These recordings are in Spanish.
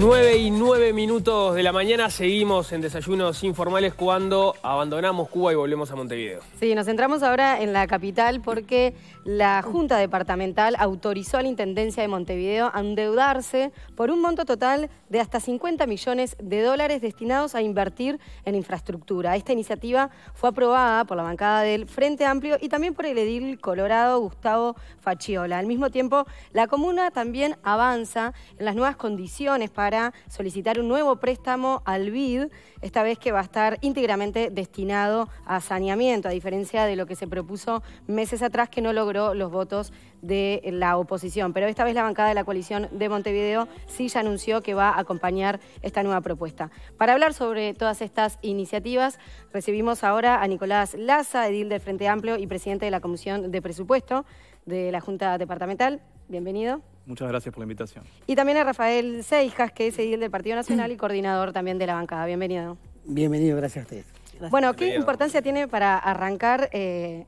9 y 9 minutos de la mañana seguimos en desayunos informales cuando abandonamos Cuba y volvemos a Montevideo. Sí, nos centramos ahora en la capital porque la Junta Departamental autorizó a la Intendencia de Montevideo a endeudarse por un monto total de hasta 50 millones de dólares destinados a invertir en infraestructura. Esta iniciativa fue aprobada por la bancada del Frente Amplio y también por el edil colorado Gustavo Fachiola. Al mismo tiempo, la comuna también avanza en las nuevas condiciones para para solicitar un nuevo préstamo al BID, esta vez que va a estar íntegramente destinado a saneamiento, a diferencia de lo que se propuso meses atrás que no logró los votos de la oposición. Pero esta vez la bancada de la coalición de Montevideo sí ya anunció que va a acompañar esta nueva propuesta. Para hablar sobre todas estas iniciativas, recibimos ahora a Nicolás Laza, edil del Frente Amplio y presidente de la Comisión de Presupuesto de la Junta Departamental. Bienvenido. Muchas gracias por la invitación. Y también a Rafael Seijas, que es edil del Partido Nacional y coordinador también de la bancada. Bienvenido. Bienvenido, gracias a ustedes. Bueno, ¿qué importancia tiene para arrancar eh,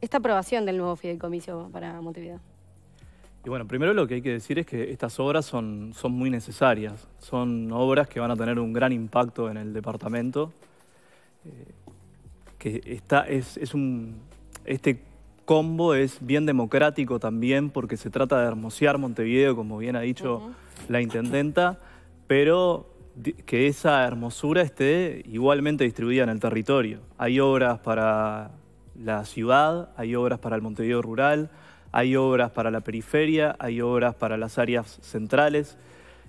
esta aprobación del nuevo fideicomiso para Montevideo? Y bueno, primero lo que hay que decir es que estas obras son, son muy necesarias. Son obras que van a tener un gran impacto en el departamento. Eh, que está, es, un, este combo es bien democrático también porque se trata de hermosear Montevideo, como bien ha dicho la intendenta, pero que esa hermosura esté igualmente distribuida en el territorio. Hay obras para la ciudad, hay obras para el Montevideo rural, hay obras para la periferia, hay obras para las áreas centrales.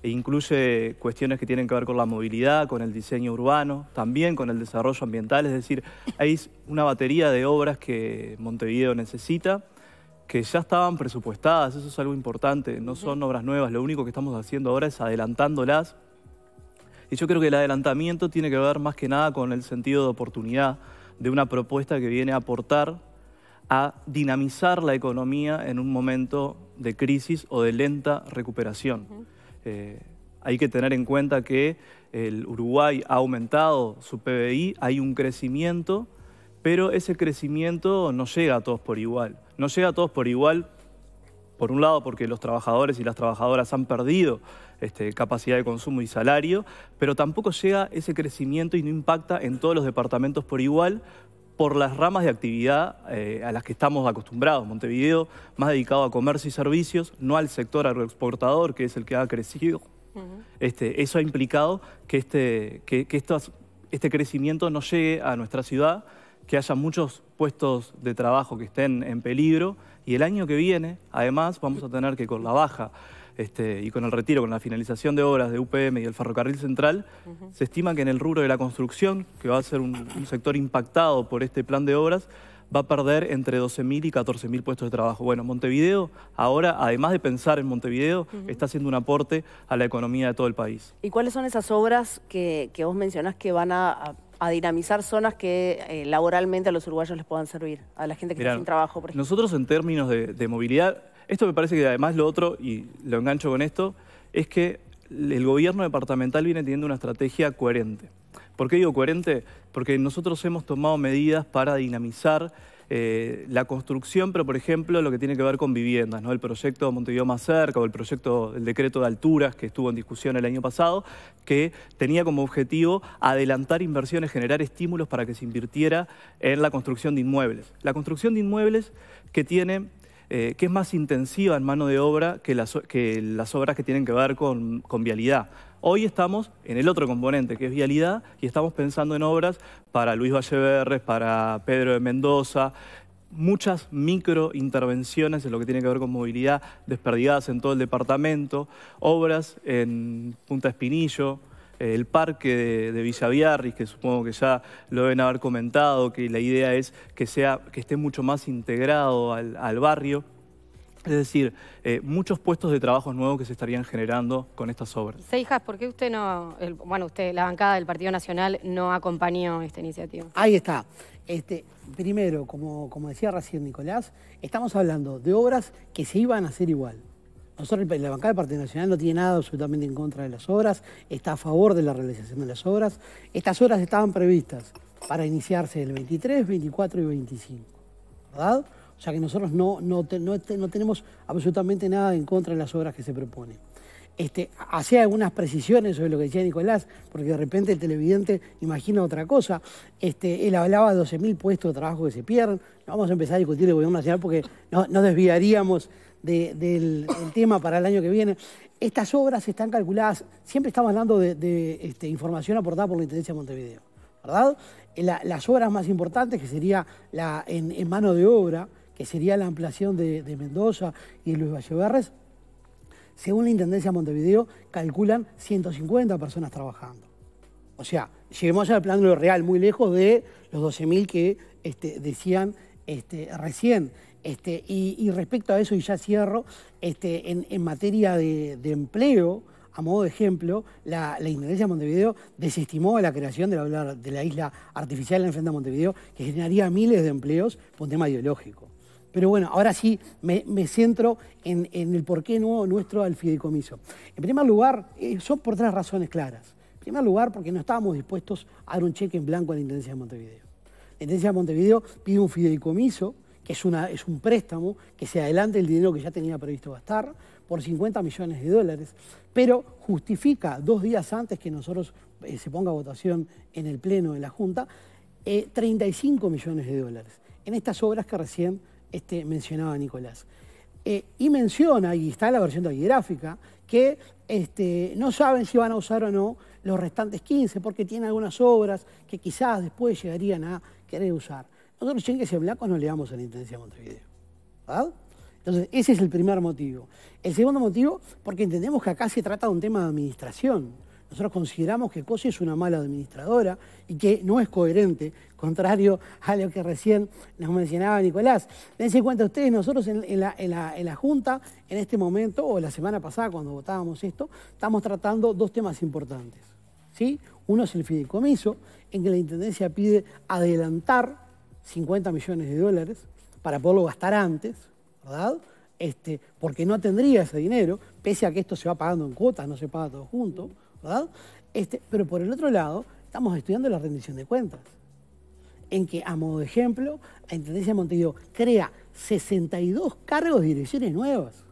E incluye cuestiones que tienen que ver con la movilidad, con el diseño urbano, también con el desarrollo ambiental, es decir, hay una batería de obras que Montevideo necesita que ya estaban presupuestadas, eso es algo importante, no son obras nuevas, lo único que estamos haciendo ahora es adelantándolas. Y yo creo que el adelantamiento tiene que ver más que nada con el sentido de oportunidad de una propuesta que viene a aportar a dinamizar la economía en un momento de crisis o de lenta recuperación. Eh, hay que tener en cuenta que el Uruguay ha aumentado su PBI, hay un crecimiento, pero ese crecimiento no llega a todos por igual. No llega a todos por igual, por un lado porque los trabajadores y las trabajadoras han perdido este, capacidad de consumo y salario, pero tampoco llega ese crecimiento y no impacta en todos los departamentos por igual, por las ramas de actividad eh, a las que estamos acostumbrados. Montevideo más dedicado a comercio y servicios, no al sector agroexportador, que es el que ha crecido. Este, eso ha implicado que, este, este crecimiento no llegue a nuestra ciudad, que haya muchos puestos de trabajo que estén en peligro. Y el año que viene, además, vamos a tener que con la baja este, y con el retiro, con la finalización de obras de UPM y el ferrocarril central, se estima que en el rubro de la construcción, que va a ser un, sector impactado por este plan de obras, va a perder entre 12.000 y 14.000 puestos de trabajo. Bueno, Montevideo ahora, además de pensar en Montevideo, está haciendo un aporte a la economía de todo el país. ¿Y cuáles son esas obras que, vos mencionás que van a, dinamizar zonas que eh, laboralmente a los uruguayos les puedan servir, a la gente que tiene está trabajo, Nosotros en términos de movilidad esto me parece que además lo otro, y lo engancho con esto, es que el gobierno departamental viene teniendo una estrategia coherente. ¿Por qué digo coherente? Porque nosotros hemos tomado medidas para dinamizar eh, la construcción, pero por ejemplo lo que tiene que ver con viviendas, ¿no? el proyecto Montevideo Más Cerca o el proyecto, el decreto de alturas que estuvo en discusión el año pasado, que tenía como objetivo adelantar inversiones, generar estímulos para que se invirtiera en la construcción de inmuebles. La construcción de inmuebles que tiene eh, que es más intensiva en mano de obra que las, obras que tienen que ver con, vialidad. Hoy estamos en el otro componente, que es vialidad, y estamos pensando en obras para Luis Valleverres, para Pedro de Mendoza, muchas microintervenciones en lo que tiene que ver con movilidad, desperdigadas en todo el departamento, obras en Punta Espinillo, el parque de, de Villaviarris, que supongo que ya lo deben haber comentado, que la idea es que, sea, que esté mucho más integrado al, barrio. Es decir, eh, muchos puestos de trabajo nuevos que se estarían generando con estas obras. Seijas, ¿por qué usted no, bueno, usted, la bancada del Partido Nacional no acompañó esta iniciativa? Ahí está. Este, primero, como, como decía recién Nicolás, estamos hablando de obras que se iban a hacer igual. Nosotros, la bancada del Partido Nacional no tiene nada absolutamente en contra de las obras, está a favor de la realización de las obras. Estas obras estaban previstas para iniciarse el 23, 24 y 25, ¿verdad? O sea que nosotros no, no, tenemos absolutamente nada en contra de las obras que se proponen. Este, hacía algunas precisiones sobre lo que decía Nicolás, porque de repente el televidente imagina otra cosa. Este, él hablaba de 12.000 puestos de trabajo que se pierden. vamos a empezar a discutir el gobierno nacional porque no, desviaríamos del, tema para el año que viene. Estas obras están calculadas, siempre estamos hablando de, este, información aportada por la Intendencia de Montevideo, ¿verdad? las obras más importantes, que sería la, en, mano de obra, que sería la ampliación de, Mendoza y Luis Valleverres, según la Intendencia de Montevideo, calculan 150 personas trabajando. O sea, lleguemos al plano real, muy lejos de los 12.000 que este, decían este, recién. Este, y, respecto a eso, y ya cierro, este, en, materia de, empleo, a modo de ejemplo, la, Intendencia de Montevideo desestimó la creación de la, isla artificial en frente a Montevideo, que generaría miles de empleos por un tema ideológico. Pero bueno, ahora sí me, centro en, el porqué nuevo nuestro al fideicomiso. En primer lugar, eh, son por tres razones claras. En primer lugar, porque no estábamos dispuestos a dar un cheque en blanco a la Intendencia de Montevideo. La Intendencia de Montevideo pide un fideicomiso que es, un préstamo, que se adelante el dinero que ya tenía previsto gastar por 50 millones de dólares, pero justifica dos días antes que nosotros eh, se ponga votación en el Pleno, de la Junta, 35 eh, millones de dólares en estas obras que recién este, mencionaba Nicolás. Eh, y menciona, y está en la versión taquigráfica, que este, no saben si van a usar o no los restantes 15, porque tiene algunas obras que quizás después llegarían a querer usar. Nosotros que y blancos no le damos a la Intendencia de Montevideo. ¿Verdad? ¿ah? Entonces, ese es el primer motivo. El segundo motivo, porque entendemos que acá se trata de un tema de administración. Nosotros consideramos que Cosi es una mala administradora y que no es coherente, contrario a lo que recién nos mencionaba Nicolás. Dense cuenta ustedes, nosotros en, la, Junta, en este momento, o la semana pasada cuando votábamos esto, estamos tratando dos temas importantes. ¿sí? Uno es el fideicomiso, en que la Intendencia pide adelantar 50 millones de dólares para poderlo gastar antes, ¿verdad? Este, porque no tendría ese dinero, pese a que esto se va pagando en cuotas, no se paga todo junto, ¿verdad? Este, pero por el otro lado, estamos estudiando la rendición de cuentas, en que, a modo de ejemplo, la Intendencia de Montevideo crea 62 cargos de direcciones nuevas.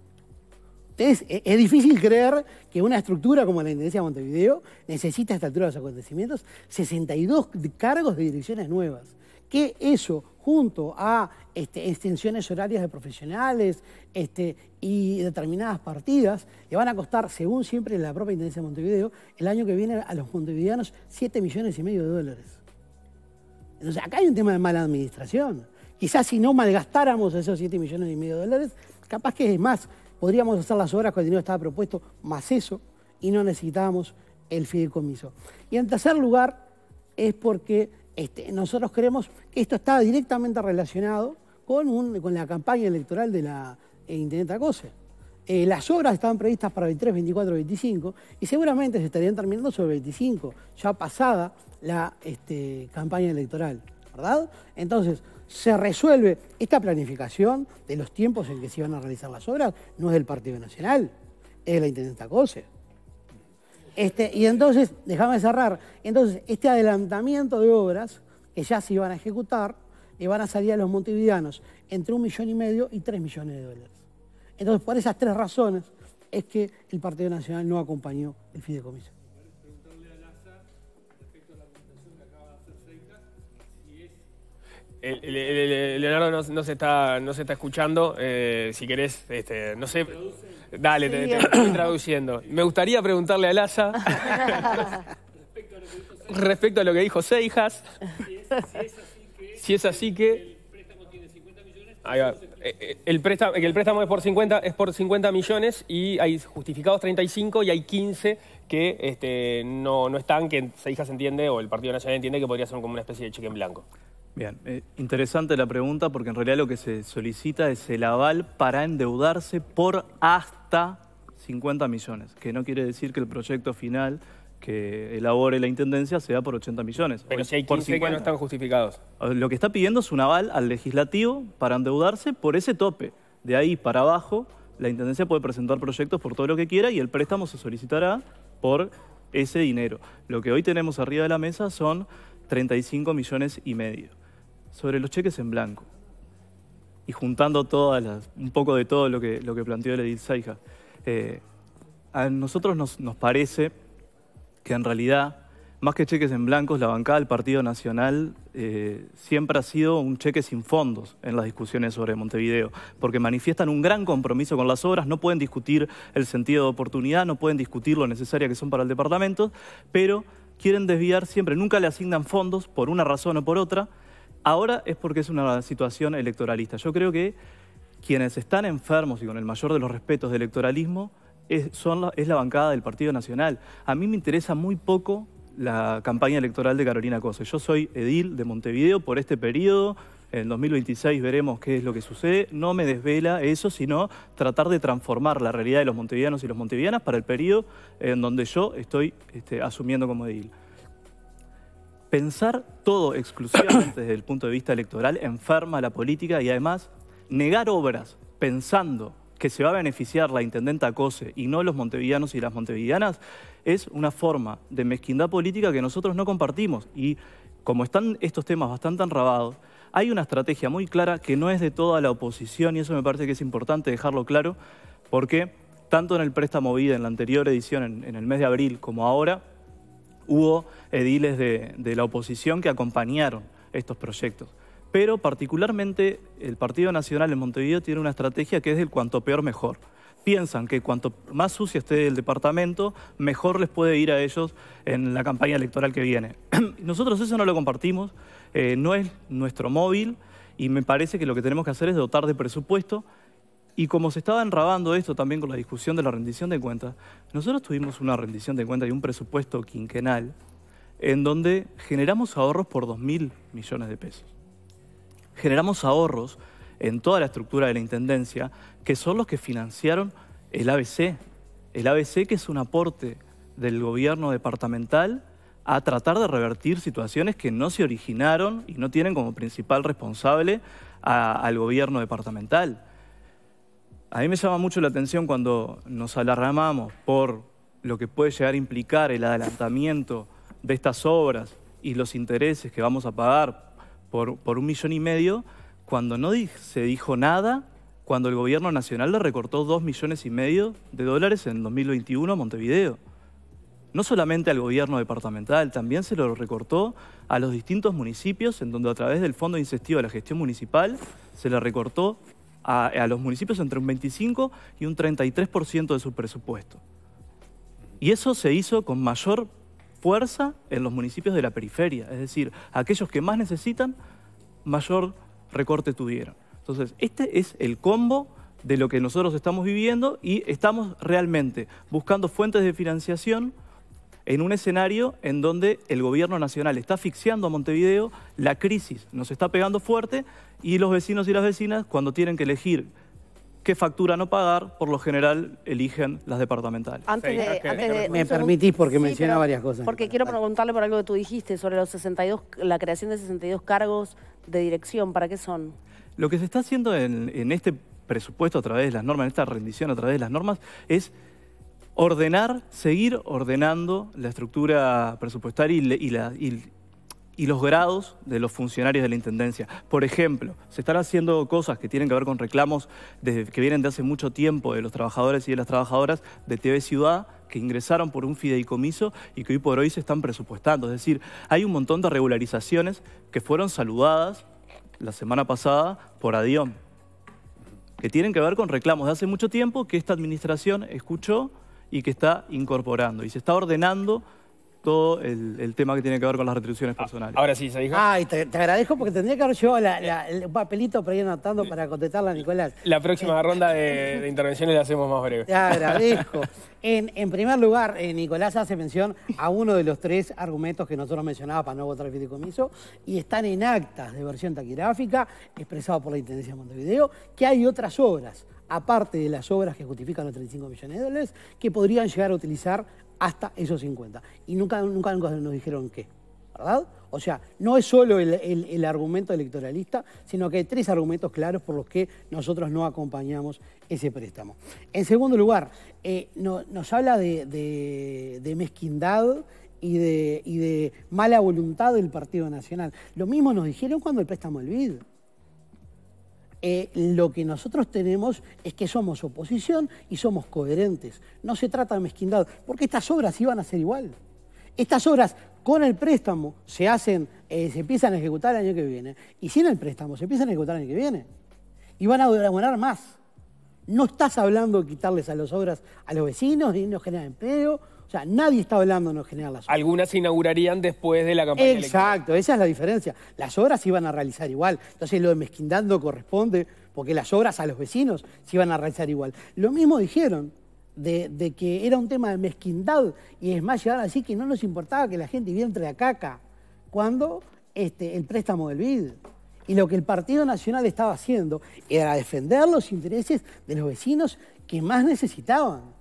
Entonces, e, es difícil creer que una estructura como la Intendencia de Montevideo necesita a esta altura de los acontecimientos 62 cargos de direcciones nuevas que eso junto a este, extensiones horarias de profesionales este, y determinadas partidas, le van a costar, según siempre la propia Intendencia de Montevideo, el año que viene a los montevideanos 7 millones y medio de dólares. Entonces, acá hay un tema de mala administración. Quizás si no malgastáramos esos 7 millones y medio de dólares, capaz que es más, podríamos hacer las obras con el dinero estaba propuesto, más eso, y no necesitábamos el fideicomiso. Y en tercer lugar, es porque este, nosotros creemos que esto está directamente relacionado con, con la campaña electoral de la eh, intendenta Cose. Eh, las obras estaban previstas para 23, 24, 25 y seguramente se estarían terminando sobre 25, ya pasada la este, campaña electoral, ¿verdad? Entonces, se resuelve esta planificación de los tiempos en que se iban a realizar las obras, no es del Partido Nacional, es de la intendenta Cose. Este, y entonces, déjame cerrar, entonces este adelantamiento de obras que ya se iban a ejecutar, le van a salir a los montevideanos entre un millón y medio y tres millones de dólares. Entonces, por esas tres razones es que el Partido Nacional no acompañó el fideicomiso. Leonardo no, no, se está, no se está escuchando. Eh, si querés, este, no sé. Dale, te, estoy traduciendo. Me gustaría preguntarle a Laza. respecto a lo que dijo Seijas. Si es así que. Eh, el préstamo, el préstamo es por 50 es por 50 millones y hay justificados 35 y hay 15 que este, no, no están, que Seijas entiende o el Partido Nacional entiende que podría ser como una especie de cheque en blanco. Bien, eh, interesante la pregunta porque en realidad lo que se solicita es el aval para endeudarse por hasta 50 millones, que no quiere decir que el proyecto final que elabore la Intendencia sea por 80 millones. Pero si por que no están justificados. Ah, lo que está pidiendo es un aval al legislativo para endeudarse por ese tope. De ahí para abajo, la Intendencia puede presentar proyectos por todo lo que quiera y el préstamo se solicitará por ese dinero. Lo que hoy tenemos arriba de la mesa son 35 millones y medio sobre los cheques en blanco. Y juntando todas las, un poco de todo lo que, lo que planteó el Edith Saija, eh, a nosotros nos, nos parece que en realidad más que cheques en blancos, la bancada del Partido Nacional eh, siempre ha sido un cheque sin fondos en las discusiones sobre Montevideo, porque manifiestan un gran compromiso con las obras, no pueden discutir el sentido de oportunidad, no pueden discutir lo necesaria que son para el departamento, pero quieren desviar siempre, nunca le asignan fondos por una razón o por otra, Ahora es porque es una situación electoralista. Yo creo que quienes están enfermos y con el mayor de los respetos de electoralismo es, la, bancada del Partido Nacional. A mí me interesa muy poco la campaña electoral de Carolina Cose. Yo soy edil de Montevideo por este periodo. En 2026 veremos qué es lo que sucede. No me desvela eso, sino tratar de transformar la realidad de los montevianos y los montevianas para el periodo en donde yo estoy este, asumiendo como edil. Pensar todo exclusivamente desde el punto de vista electoral enferma a la política y además negar obras pensando que se va a beneficiar la intendenta Cose y no los montevillanos y las montevillanas es una forma de mezquindad política que nosotros no compartimos. Y como están estos temas bastante enrabados, hay una estrategia muy clara que no es de toda la oposición y eso me parece que es importante dejarlo claro porque tanto en el préstamo vida en la anterior edición en el mes de abril como ahora Hubo ediles de, la oposición que acompañaron estos proyectos. Pero particularmente el Partido Nacional en Montevideo tiene una estrategia que es del cuanto peor mejor piensan que cuanto más sucia esté el departamento, mejor les puede ir a ellos en la campaña electoral que viene. Nosotros eso no lo compartimos, eh, no es nuestro móvil y me parece que lo que tenemos que hacer es dotar de presupuesto y como se estaba enrabando esto también con la discusión de la rendición de cuentas, nosotros tuvimos una rendición de cuentas y un presupuesto quinquenal en donde generamos ahorros por 2.000 millones de pesos. Generamos ahorros en toda la estructura de la Intendencia, que son los que financiaron el ABC. El ABC que es un aporte del gobierno departamental a tratar de revertir situaciones que no se originaron y no tienen como principal responsable al gobierno departamental. A mí me llama mucho la atención cuando nos alarmamos por lo que puede llegar a implicar el adelantamiento de estas obras y los intereses que vamos a pagar por, por un millón y medio, cuando no se dijo nada, cuando el gobierno nacional le recortó dos millones y medio de dólares en 2021 a Montevideo. No solamente al gobierno departamental, también se lo recortó a los distintos municipios en donde a través del Fondo de la Gestión Municipal se le recortó a, los municipios entre un 25 y un 33% de su presupuesto. Y eso se hizo con mayor fuerza en los municipios de la periferia, es decir, aquellos que más necesitan, mayor recorte tuvieron. Entonces, este es el combo de lo que nosotros estamos viviendo y estamos realmente buscando fuentes de financiación en un escenario en donde el gobierno nacional está asfixiando a Montevideo, la crisis nos está pegando fuerte y los vecinos y las vecinas, cuando tienen que elegir qué factura no pagar, por lo general eligen las departamentales. Antes de, me permitís porque menciona varias cosas. Porque quiero preguntarle por algo que tú dijiste sobre los 62, la creación de 62 cargos de dirección, ¿para qué son? Lo que se está haciendo en, en este presupuesto a través de las normas, en esta rendición a través de las normas, es ordenar, seguir ordenando la estructura presupuestaria y, los grados de los funcionarios de la Intendencia. Por ejemplo, se están haciendo cosas que tienen que ver con reclamos que vienen de hace mucho tiempo de los trabajadores y de las trabajadoras de TV Ciudad que ingresaron por un fideicomiso y que hoy por hoy se están presupuestando. Es decir, hay un montón de regularizaciones que fueron saludadas la semana pasada por Adión, que tienen que ver con reclamos de hace mucho tiempo que esta administración escuchó y que está incorporando. Y se está ordenando todo el, tema que tiene que ver con las retribuciones ah, personales. Ahora sí, se Ay, ah, te, te, agradezco porque tendría que haber llevado el papelito para ir anotando para contestarla, Nicolás. La próxima eh, ronda de, intervenciones la hacemos más breve. Te agradezco. en, primer lugar, eh, Nicolás hace mención a uno de los tres argumentos que nosotros mencionábamos para no votar el fideicomiso y están en actas de versión taquiráfica, expresado por la Intendencia de Montevideo, que hay otras obras aparte de las obras que justifican los 35 millones de dólares, que podrían llegar a utilizar hasta esos 50. Y nunca, nunca, nos dijeron qué, ¿verdad? O sea, no es solo el, argumento electoralista, sino que hay tres argumentos claros por los que nosotros no acompañamos ese préstamo. En segundo lugar, eh, nos habla de, mezquindad y de, mala voluntad del Partido Nacional. Lo mismo nos dijeron cuando el préstamo del BID. Eh, lo que nosotros tenemos es que somos oposición y somos coherentes. No se trata de mezquindad, porque estas obras iban a ser igual. Estas obras con el préstamo se hacen, eh, se empiezan a ejecutar el año que viene, y sin el préstamo se empiezan a ejecutar el año que viene. Y van a demorar más. No estás hablando de quitarles a las obras a los vecinos, ni no generar empleo, o sea, nadie está hablando de no generar las obras. Algunas se inaugurarían después de la campaña Exacto, esa es la diferencia. Las obras se iban a realizar igual. Entonces lo de mezquindad no corresponde porque las obras a los vecinos se iban a realizar igual. Lo mismo dijeron de, que era un tema de mezquindad y es más, llegaron así que no nos importaba que la gente viviera entre la caca cuando este, el préstamo del BID. Y lo que el Partido Nacional estaba haciendo era defender los intereses de los vecinos que más necesitaban.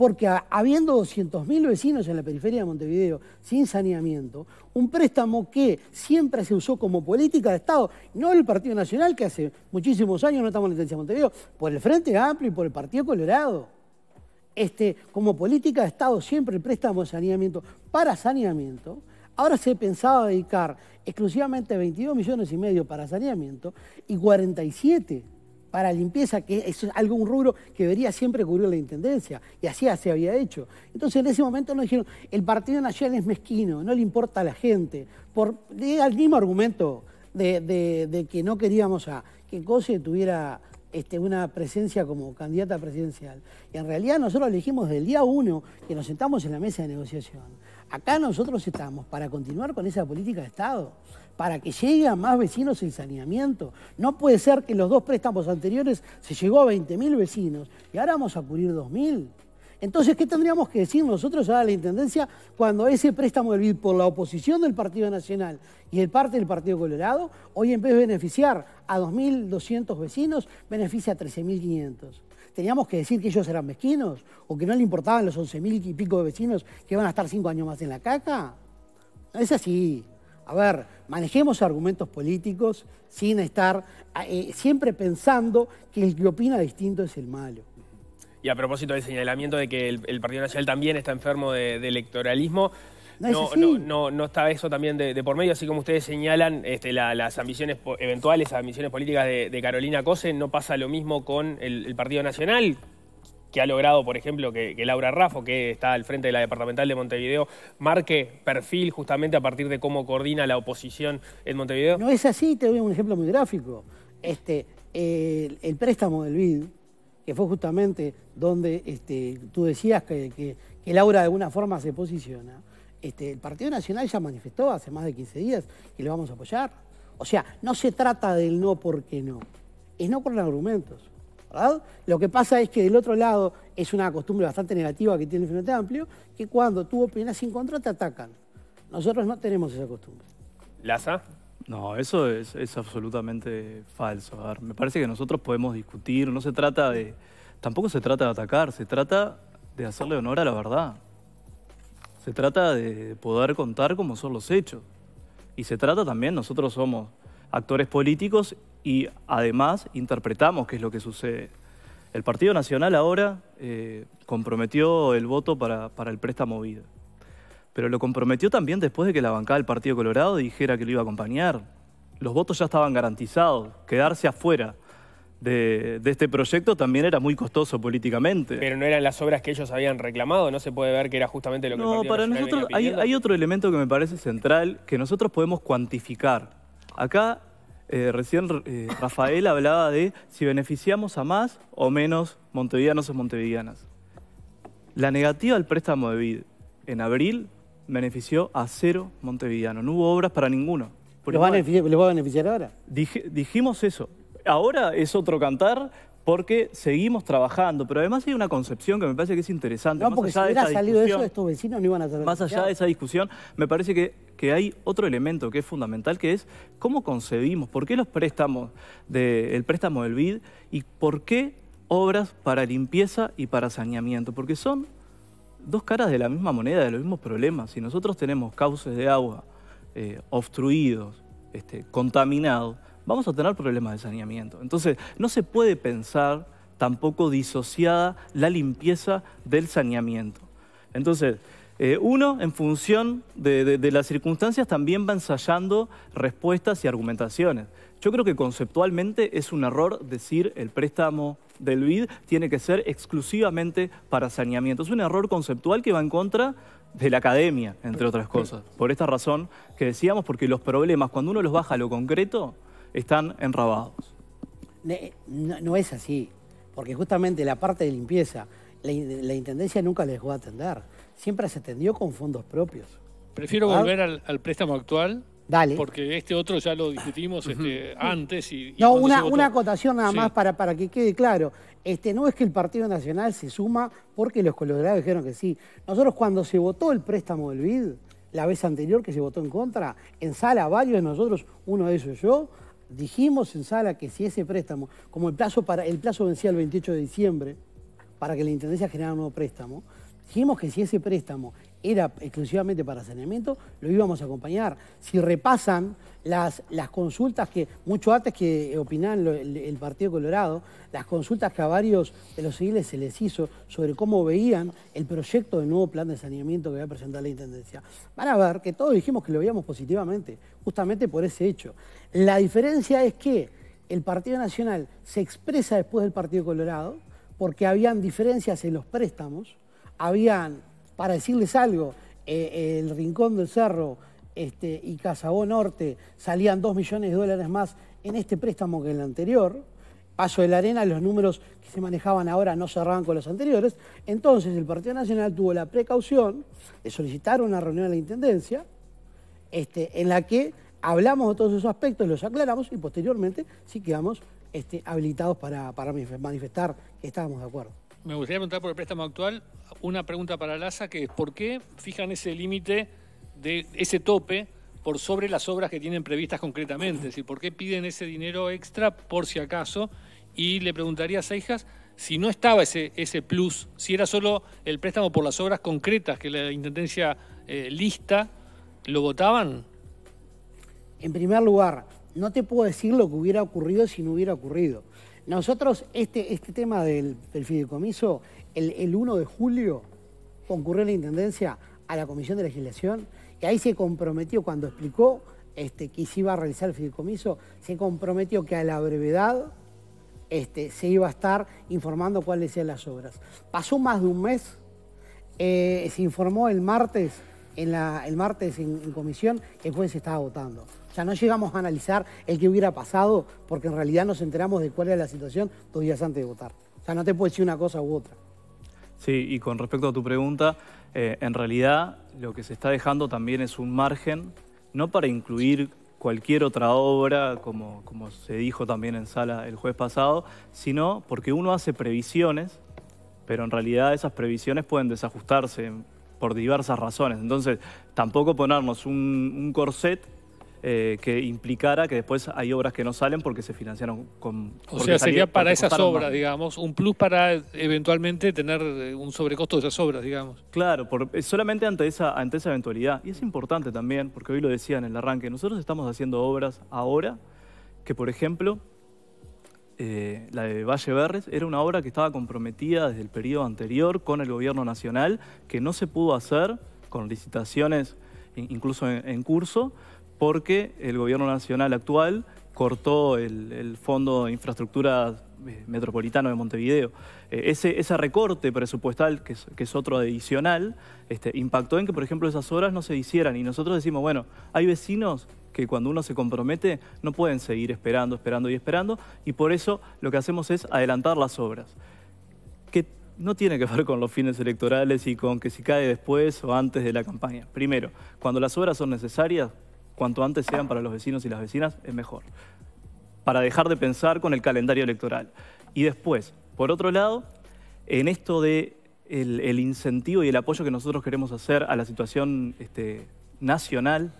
Porque habiendo 200.000 vecinos en la periferia de Montevideo sin saneamiento, un préstamo que siempre se usó como política de Estado, no el Partido Nacional, que hace muchísimos años no estamos en la intendencia de Montevideo, por el Frente Amplio y por el Partido Colorado. Este, como política de Estado siempre el préstamo de saneamiento para saneamiento, Ahora se pensaba dedicar exclusivamente 22 millones y medio para saneamiento y 47 para limpieza, que es algún un rubro que debería siempre cubrir la intendencia, y así se había hecho. Entonces en ese momento nos dijeron, el Partido Nacional es mezquino, no le importa a la gente, por el mismo argumento de, que no queríamos a, que Cose tuviera este, una presencia como candidata presidencial. Y en realidad nosotros elegimos desde el día uno que nos sentamos en la mesa de negociación. Acá nosotros estamos para continuar con esa política de Estado, para que llegue a más vecinos el saneamiento. No puede ser que los dos préstamos anteriores se llegó a 20.000 vecinos y ahora vamos a cubrir 2.000. Entonces, ¿qué tendríamos que decir nosotros a la Intendencia cuando ese préstamo del BID por la oposición del Partido Nacional y el parte del Partido Colorado, hoy en vez de beneficiar a 2.200 vecinos, beneficia a 13.500? ¿Teníamos que decir que ellos eran mezquinos o que no le importaban los 11.000 y pico de vecinos que van a estar cinco años más en la caca? Es así. A ver, manejemos argumentos políticos sin estar eh, siempre pensando que el que opina distinto es el malo y a propósito del señalamiento de que el, Partido Nacional también está enfermo de, electoralismo, no, está eso también de, por medio, así como ustedes señalan este, las ambiciones eventuales, ambiciones políticas de, Carolina Cose, no pasa lo mismo con el, Partido Nacional, que ha logrado, por ejemplo, que, Laura Raffo, que está al frente de la departamental de Montevideo, marque perfil justamente a partir de cómo coordina la oposición en Montevideo? No es así, te doy un ejemplo muy gráfico. Este, el préstamo del BID que fue justamente donde este, tú decías que, que, que, Laura de alguna forma se posiciona, este, el Partido Nacional ya manifestó hace más de 15 días que le vamos a apoyar. O sea, no se trata del no porque no, es no con argumentos. ¿verdad? Lo que pasa es que del otro lado es una costumbre bastante negativa que tiene el Frente Amplio, que cuando tú opinas sin contra te atacan. Nosotros no tenemos esa costumbre. ¿Laza? No, eso es, absolutamente falso. A ver, me parece que nosotros podemos discutir, no se trata de... Tampoco se trata de atacar, se trata de hacerle honor a la verdad. Se trata de poder contar cómo son los hechos. Y se trata también, nosotros somos actores políticos y además interpretamos qué es lo que sucede. El Partido Nacional ahora eh, comprometió el voto para, para el préstamo vida pero lo comprometió también después de que la bancada del Partido Colorado dijera que lo iba a acompañar. Los votos ya estaban garantizados, quedarse afuera. De, este proyecto también era muy costoso políticamente. Pero no eran las obras que ellos habían reclamado, no se puede ver que era justamente lo que... No, el para nosotros hay, otro elemento que me parece central, que nosotros podemos cuantificar. Acá eh, recién eh, Rafael hablaba de si beneficiamos a más o menos montevideanos o montevideanas. La negativa al préstamo de BID en abril benefició a cero montevideanos. No hubo obras para ninguno. ¿Lo a va a beneficiar ahora? dijimos eso. Ahora es otro cantar, porque seguimos trabajando, pero además hay una concepción que me parece que es interesante. No, más porque allá si hubiera salido eso, estos vecinos no iban a Más allá de esa discusión, me parece que, hay otro elemento que es fundamental, que es cómo concebimos, por qué los préstamos, el préstamo del BID y por qué obras para limpieza y para saneamiento, porque son dos caras de la misma moneda, de los mismos problemas. Si nosotros tenemos cauces de agua eh, obstruidos, este, contaminados, vamos a tener problemas de saneamiento. Entonces, no se puede pensar tampoco disociada la limpieza del saneamiento. Entonces, eh, uno, en función de las circunstancias, también va ensayando respuestas y argumentaciones. Yo creo que conceptualmente es un error decir el préstamo del BID tiene que ser exclusivamente para saneamiento. Es un error conceptual que va en contra de la academia, entre otras cosas. Por esta razón que decíamos, porque los problemas, cuando uno los baja a lo concreto, están enrabados. No, es así, porque justamente la parte de limpieza, la, Intendencia nunca les va a atender. Siempre se atendió con fondos propios. Prefiero ah. volver al préstamo actual, porque este otro ya lo discutimos este, antes. Y, no, una, acotación nada más para, para que quede claro. Este, no es que el Partido Nacional se suma porque los colorados dijeron que sí. Nosotros cuando se votó el préstamo del BID, la vez anterior que se votó en contra, en sala varios de nosotros, uno de ellos yo, dijimos en sala que si ese préstamo, como el plazo, para, el plazo vencía el 28 de diciembre, para que la Intendencia generara un nuevo préstamo, dijimos que si ese préstamo era exclusivamente para saneamiento, lo íbamos a acompañar. Si repasan las, las consultas que, mucho antes que opinan el, Partido Colorado, las consultas que a varios de los civiles se les hizo sobre cómo veían el proyecto de nuevo plan de saneamiento que va a presentar la Intendencia, van a ver que todos dijimos que lo veíamos positivamente, justamente por ese hecho. La diferencia es que el Partido Nacional se expresa después del Partido Colorado porque habían diferencias en los préstamos, habían para decirles algo, eh, el Rincón del Cerro este, y Casabó Norte salían 2 millones de dólares más en este préstamo que en el anterior. Paso de la Arena, los números que se manejaban ahora no cerraban con los anteriores. Entonces el Partido Nacional tuvo la precaución de solicitar una reunión a la Intendencia este, en la que hablamos de todos esos aspectos, los aclaramos y posteriormente sí quedamos este, habilitados para, para manifestar que estábamos de acuerdo. Me gustaría preguntar por el préstamo actual. Una pregunta para Laza, que es ¿por qué fijan ese límite de ese tope por sobre las obras que tienen previstas concretamente? Es decir, ¿por qué piden ese dinero extra por si acaso? Y le preguntaría a Seijas si no estaba ese, ese plus, si era solo el préstamo por las obras concretas que la Intendencia eh, lista, ¿lo votaban? En primer lugar, no te puedo decir lo que hubiera ocurrido si no hubiera ocurrido. Nosotros, este, este tema del, fideicomiso, el, 1 de julio concurrió la Intendencia a la Comisión de Legislación y ahí se comprometió, cuando explicó este, que se iba a realizar el fideicomiso, se comprometió que a la brevedad este, se iba a estar informando cuáles eran las obras. Pasó más de un mes, eh, se informó el martes, en la, el martes en, comisión, que el se estaba votando. O sea, no llegamos a analizar el que hubiera pasado porque en realidad nos enteramos de cuál era la situación dos días antes de votar. O sea, no te puedo decir una cosa u otra. Sí, y con respecto a tu pregunta, eh, en realidad lo que se está dejando también es un margen, no para incluir cualquier otra obra, como, como se dijo también en sala el jueves pasado, sino porque uno hace previsiones, pero en realidad esas previsiones pueden desajustarse por diversas razones. Entonces, tampoco ponernos un corset eh, que implicara que después hay obras que no salen porque se financiaron con... O sea, sería para esas obras, digamos, un plus para eventualmente tener eh, un sobrecosto de esas obras, digamos. Claro, eh, solamente ante esa, ante esa eventualidad. Y es importante también, porque hoy lo decían en el arranque, nosotros estamos haciendo obras ahora que, por ejemplo, la de Valle Verres, era una obra que estaba comprometida desde el periodo anterior con el gobierno nacional, que no se pudo hacer con licitaciones incluso en curso, porque el gobierno nacional actual cortó el, Fondo de Infraestructura eh, Metropolitano de Montevideo. Eh, ese, recorte presupuestal, que es, otro adicional, este, impactó en que, por ejemplo, esas obras no se hicieran. Y nosotros decimos, bueno, hay vecinos que cuando uno se compromete no pueden seguir esperando, esperando y esperando, y por eso lo que hacemos es adelantar las obras. Que no tiene que ver con los fines electorales y con que si cae después o antes de la campaña. Primero, cuando las obras son necesarias, cuanto antes sean para los vecinos y las vecinas, es mejor. Para dejar de pensar con el calendario electoral. Y después, por otro lado, en esto de el, incentivo y el apoyo que nosotros queremos hacer a la situación este, nacional,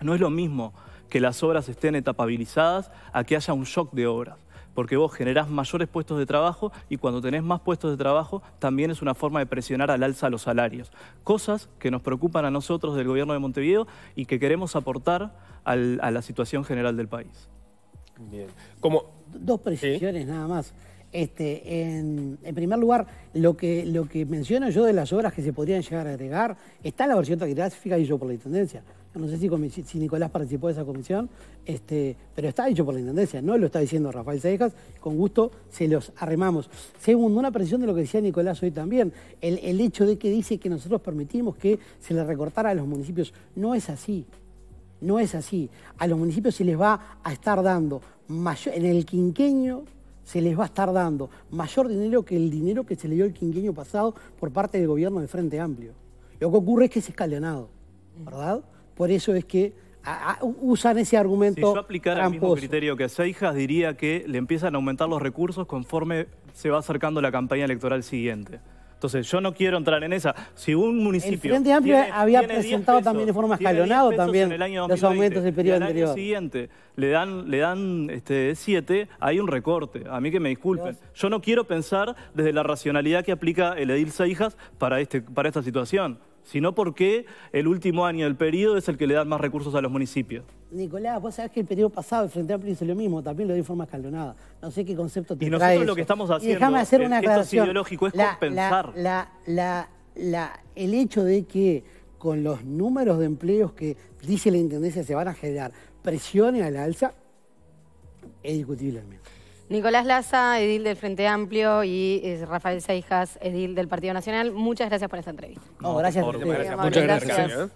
no es lo mismo que las obras estén etapabilizadas a que haya un shock de obras porque vos generás mayores puestos de trabajo y cuando tenés más puestos de trabajo también es una forma de presionar al alza los salarios. Cosas que nos preocupan a nosotros del gobierno de Montevideo y que queremos aportar a la situación general del país. Bien. Como... Dos precisiones nada más. Este, en, primer lugar, lo que, lo que menciono yo de las obras que se podrían llegar a agregar está en la versión y yo por la Intendencia. No sé si, si, Nicolás participó de esa comisión, este, pero está dicho por la Intendencia, no lo está diciendo Rafael Cejas, con gusto se los arremamos. Segundo, una precisión de lo que decía Nicolás hoy también, el, hecho de que dice que nosotros permitimos que se le recortara a los municipios, no es así. No es así. A los municipios se les va a estar dando mayor, en el quinqueño se les va a estar dando mayor dinero que el dinero que se le dio el quinquenio pasado por parte del gobierno de Frente Amplio. Lo que ocurre es que es escalonado, ¿verdad? Por eso es que usan ese argumento. Si yo aplicara el mismo criterio que Seijas, diría que le empiezan a aumentar los recursos conforme se va acercando la campaña electoral siguiente. Entonces, yo no quiero entrar en esa. Si un municipio. El Frente Amplio había presentado también de forma escalonada también el los aumentos del periodo anterior. Año siguiente le dan, le dan este, siete, hay un recorte. A mí que me disculpen. Yo no quiero pensar desde la racionalidad que aplica el Edil Saijas para, este, para esta situación sino porque el último año del periodo es el que le dan más recursos a los municipios. Nicolás, vos sabés que el periodo pasado el Frente Amplio hizo lo mismo, también lo dio en forma escalonada. No sé qué concepto te Y nosotros lo que estamos haciendo, es hacer una esto ideológico, es compensar. La, la, el hecho de que con los números de empleos que dice la Intendencia se van a generar, presiones a la alza, es discutible al menos. Nicolás Laza, edil del Frente Amplio, y eh, Rafael Seijas, edil del Partido Nacional. Muchas gracias por esta entrevista. No, gracias. Por, Muchas ¿eh?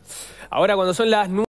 Ahora, cuando son las